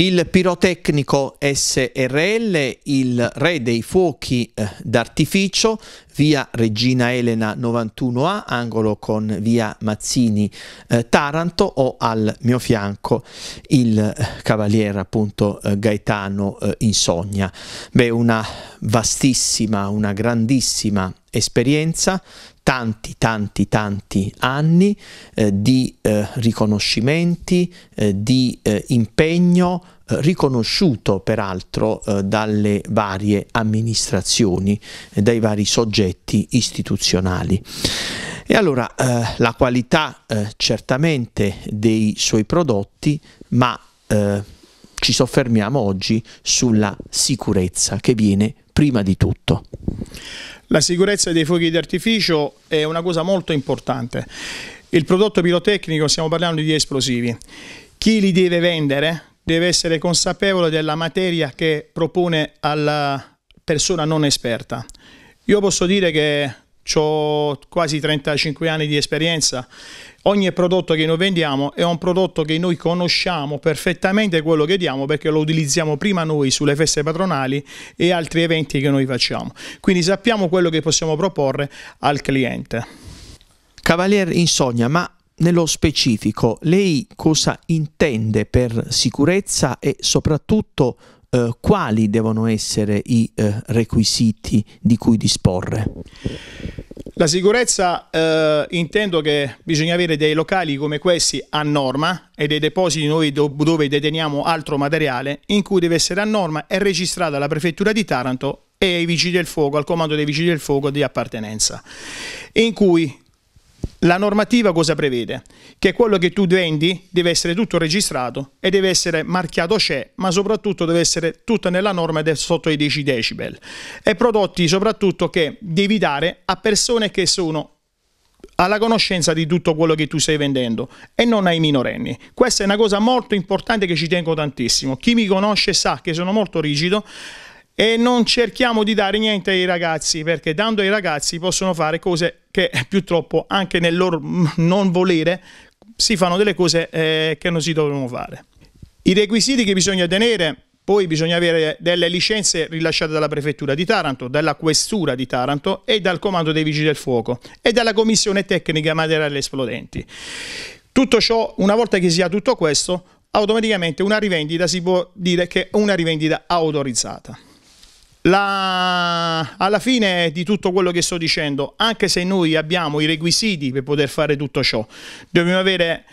Il pirotecnico SRL, il re dei fuochi eh, d'artificio, via Regina Elena 91A, angolo con via Mazzini eh, Taranto o al mio fianco il eh, cavaliere appunto eh, Gaetano eh, Insogna. Beh, una vastissima, una grandissima esperienza, tanti, tanti, tanti anni eh, di eh, riconoscimenti, eh, di eh, impegno eh, riconosciuto peraltro eh, dalle varie amministrazioni, dai vari soggetti istituzionali. E allora la qualità certamente dei suoi prodotti, ma ci soffermiamo oggi sulla sicurezza che viene prima di tutto. La sicurezza dei fuochi d'artificio è una cosa molto importante. Il prodotto pirotecnico, stiamo parlando di esplosivi. Chi li deve vendere deve essere consapevole della materia che propone alla persona non esperta. Io posso dire che ho quasi 35 anni di esperienza. Ogni prodotto che noi vendiamo è un prodotto che noi conosciamo perfettamente quello che diamo perché lo utilizziamo prima noi sulle feste patronali e altri eventi che noi facciamo. Quindi sappiamo quello che possiamo proporre al cliente. Cavalier Insogna, ma nello specifico lei cosa intende per sicurezza e soprattutto eh, quali devono essere i eh, requisiti di cui disporre? La sicurezza eh, intendo che bisogna avere dei locali come questi a norma e dei depositi noi do dove deteniamo altro materiale in cui deve essere a norma e registrata la prefettura di Taranto e ai vigili del fuoco, al comando dei vigili del fuoco di appartenenza, in cui la normativa cosa prevede? Che quello che tu vendi deve essere tutto registrato e deve essere marchiato CE, ma soprattutto deve essere tutto nella norma del sotto i 10 decibel. E prodotti soprattutto che devi dare a persone che sono alla conoscenza di tutto quello che tu stai vendendo e non ai minorenni. Questa è una cosa molto importante che ci tengo tantissimo. Chi mi conosce sa che sono molto rigido e non cerchiamo di dare niente ai ragazzi perché dando ai ragazzi possono fare cose che purtroppo anche nel loro non volere si fanno delle cose eh, che non si dovevano fare. I requisiti che bisogna tenere poi bisogna avere delle licenze rilasciate dalla Prefettura di Taranto, dalla Questura di Taranto e dal Comando dei Vigili del Fuoco e dalla Commissione Tecnica Materiali Esplodenti. Tutto ciò, una volta che si ha tutto questo, automaticamente una rivendita si può dire che è una rivendita autorizzata. La... alla fine di tutto quello che sto dicendo, anche se noi abbiamo i requisiti per poter fare tutto ciò, dobbiamo avere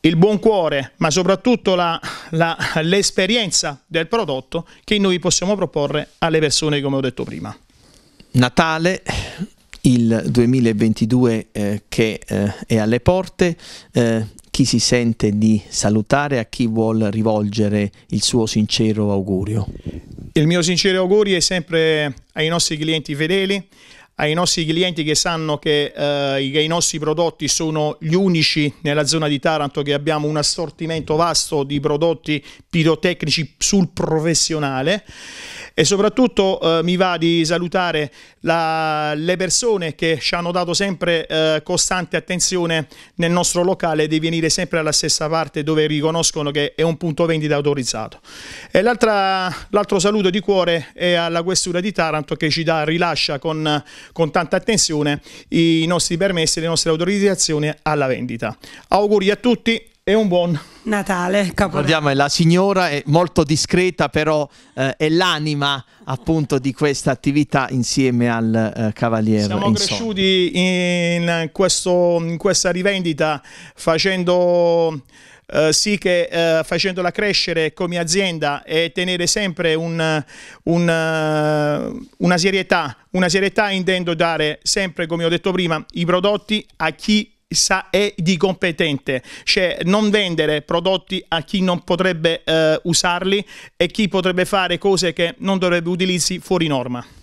il buon cuore, ma soprattutto l'esperienza del prodotto che noi possiamo proporre alle persone, come ho detto prima. Natale, il 2022 eh, che eh, è alle porte, eh, chi si sente di salutare, a chi vuole rivolgere il suo sincero augurio? Il mio sincero augurio è sempre ai nostri clienti fedeli, ai nostri clienti che sanno che, eh, che, i nostri prodotti sono gli unici nella zona di Taranto che abbiamo un assortimento vasto di prodotti pirotecnici sul professionale e soprattutto eh, mi va di salutare la, le persone che ci hanno dato sempre eh, costante attenzione nel nostro locale di venire sempre alla stessa parte dove riconoscono che è un punto vendita autorizzato. E l'altro saluto di cuore è alla questura di Taranto che ci dà, rilascia con, con tanta attenzione i nostri permessi, e le nostre autorizzazioni alla vendita. Auguri a tutti e un buon Natale, Capodanno. Guardiamo, la signora è molto discreta, però eh, è l'anima appunto di questa attività insieme al eh, cavaliere. Siamo insomma. cresciuti in, questo, in, questa rivendita facendo... Eh, sì, che eh, facendola crescere come azienda e tenere sempre un, un, una serietà, una serietà intendo dare sempre, come ho detto prima, i prodotti a chi sa e di competente, cioè non vendere prodotti a chi non potrebbe eh, usarli e chi potrebbe fare cose che non dovrebbe utilizzare fuori norma.